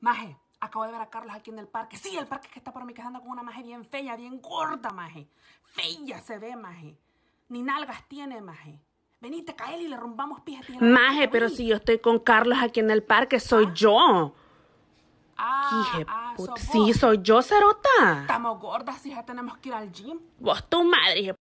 Maje, acabo de ver a Carlos aquí en el parque. Sí, el parque que está por mi casa anda con una maje bien fea, bien gorda, maje. Fea se ve, maje. Ni nalgas tiene, maje. Venite, caer y le rompamos pies. Maje, pero si yo estoy con Carlos aquí en el parque, soy ah. yo. Ah, ah sí, soy yo, Cerota. Estamos gordas, ya tenemos que ir al gym. Vos tu madre,